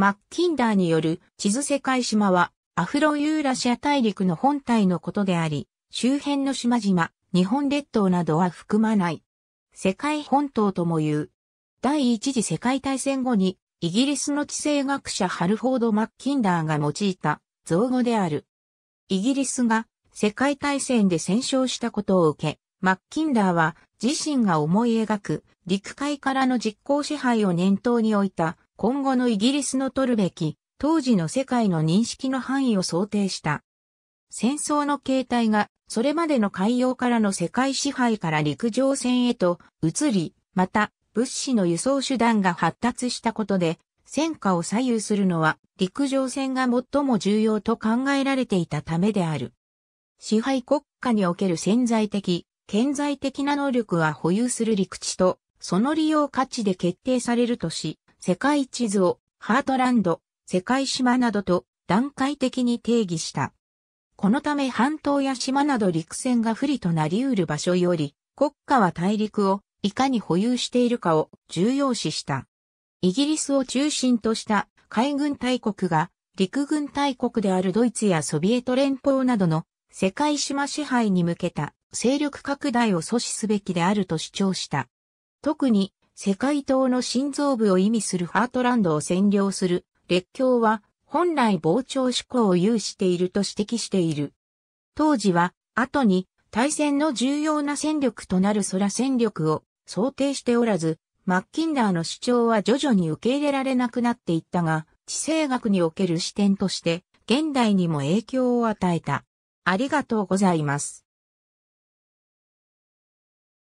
マッキンダーによる地図世界島はアフロユーラシア大陸の本体のことであり、周辺の島々、日本列島などは含まない。世界本島とも言う。第一次世界大戦後にイギリスの地政学者ハルフォード・マッキンダーが用いた造語である。イギリスが世界大戦で戦勝したことを受け、マッキンダーは自身が思い描く陸海からの実効支配を念頭に置いた今後のイギリスの取るべき、当時の世界の認識の範囲を想定した。戦争の形態が、それまでの海洋からの世界支配から陸上戦へと移り、また、物資の輸送手段が発達したことで、戦果を左右するのは陸上戦が最も重要と考えられていたためである。支配国家における潜在的、潜在的な能力は保有する陸地と、その利用価値で決定されるとし、世界地図をハートランド、世界島などと段階的に定義した。このため半島や島など陸戦が不利となり得る場所より、国家は大陸をいかに保有しているかを重要視した。イギリスを中心とした海軍大国が陸軍大国であるドイツやソビエト連邦などの世界島支配に向けた勢力拡大を阻止すべきであると主張した。特に世界島の心臓部を意味するハートランドを占領する列強は本来膨張志向を有していると指摘している。当時は後に対戦の重要な戦力となる空戦力を想定しておらず、マッキンダーの主張は徐々に受け入れられなくなっていったが、地政学における視点として現代にも影響を与えた。ありがとうございます。